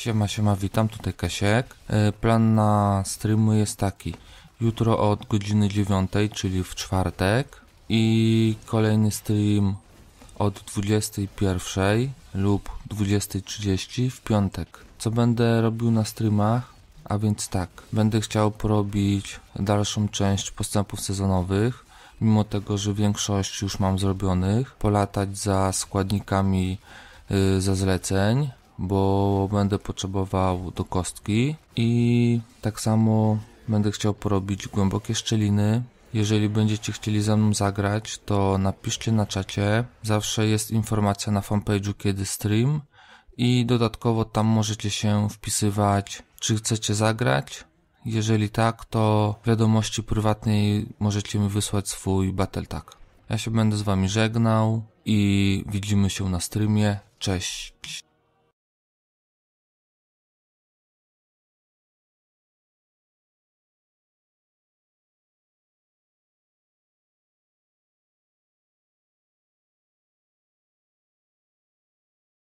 Siema, siema, witam, tutaj Kasiek. E, plan na streamu jest taki. Jutro od godziny 9, czyli w czwartek i kolejny stream od 21 lub 20.30 w piątek. Co będę robił na streamach? A więc tak, będę chciał porobić dalszą część postępów sezonowych, mimo tego, że większość już mam zrobionych, polatać za składnikami yy, za zleceń, bo będę potrzebował do kostki i tak samo będę chciał porobić głębokie szczeliny. Jeżeli będziecie chcieli ze mną zagrać, to napiszcie na czacie. Zawsze jest informacja na fanpage'u kiedy stream i dodatkowo tam możecie się wpisywać, czy chcecie zagrać. Jeżeli tak, to w wiadomości prywatnej możecie mi wysłać swój battle tag. Ja się będę z wami żegnał i widzimy się na streamie. Cześć!